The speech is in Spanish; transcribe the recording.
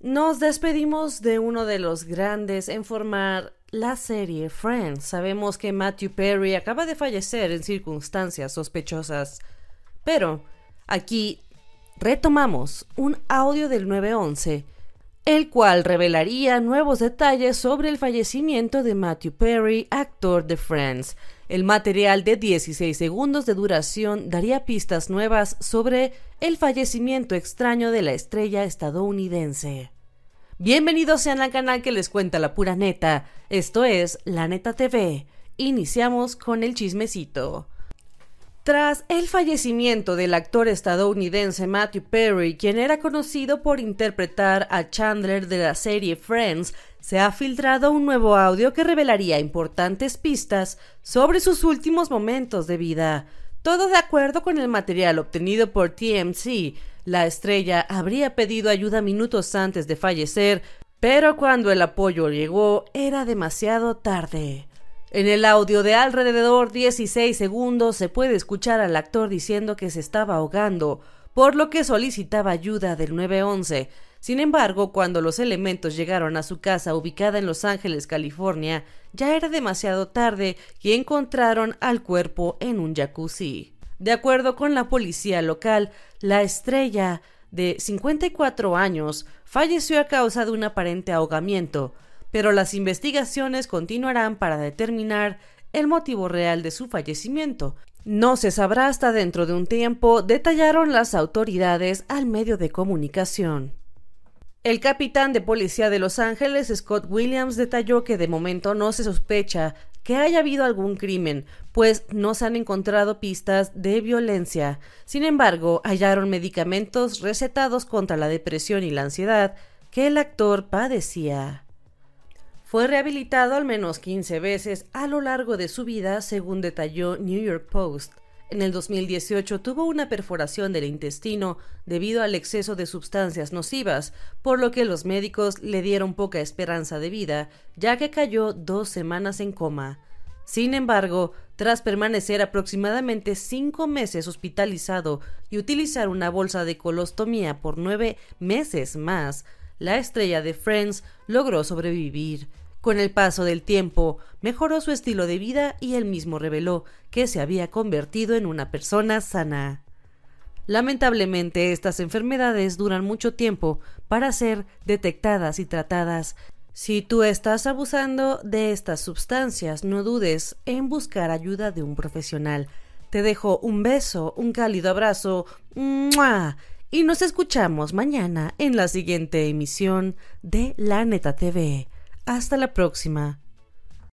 Nos despedimos de uno de los grandes en formar la serie Friends. Sabemos que Matthew Perry acaba de fallecer en circunstancias sospechosas, pero aquí retomamos un audio del 911 el cual revelaría nuevos detalles sobre el fallecimiento de Matthew Perry, actor de Friends. El material de 16 segundos de duración daría pistas nuevas sobre el fallecimiento extraño de la estrella estadounidense. Bienvenidos sean al canal que les cuenta la pura neta. Esto es La Neta TV. Iniciamos con el chismecito. Tras el fallecimiento del actor estadounidense Matthew Perry, quien era conocido por interpretar a Chandler de la serie Friends, se ha filtrado un nuevo audio que revelaría importantes pistas sobre sus últimos momentos de vida. Todo de acuerdo con el material obtenido por TMC, la estrella habría pedido ayuda minutos antes de fallecer, pero cuando el apoyo llegó era demasiado tarde. En el audio de alrededor 16 segundos se puede escuchar al actor diciendo que se estaba ahogando, por lo que solicitaba ayuda del 911. Sin embargo, cuando los elementos llegaron a su casa ubicada en Los Ángeles, California, ya era demasiado tarde y encontraron al cuerpo en un jacuzzi. De acuerdo con la policía local, la estrella de 54 años falleció a causa de un aparente ahogamiento, pero las investigaciones continuarán para determinar el motivo real de su fallecimiento. No se sabrá hasta dentro de un tiempo, detallaron las autoridades al medio de comunicación. El capitán de policía de Los Ángeles, Scott Williams, detalló que de momento no se sospecha que haya habido algún crimen, pues no se han encontrado pistas de violencia. Sin embargo, hallaron medicamentos recetados contra la depresión y la ansiedad que el actor padecía. Fue rehabilitado al menos 15 veces a lo largo de su vida, según detalló New York Post. En el 2018 tuvo una perforación del intestino debido al exceso de sustancias nocivas, por lo que los médicos le dieron poca esperanza de vida, ya que cayó dos semanas en coma. Sin embargo, tras permanecer aproximadamente cinco meses hospitalizado y utilizar una bolsa de colostomía por nueve meses más, la estrella de Friends logró sobrevivir. Con el paso del tiempo, mejoró su estilo de vida y él mismo reveló que se había convertido en una persona sana. Lamentablemente, estas enfermedades duran mucho tiempo para ser detectadas y tratadas. Si tú estás abusando de estas sustancias, no dudes en buscar ayuda de un profesional. Te dejo un beso, un cálido abrazo. Y nos escuchamos mañana en la siguiente emisión de La Neta TV. Hasta la próxima.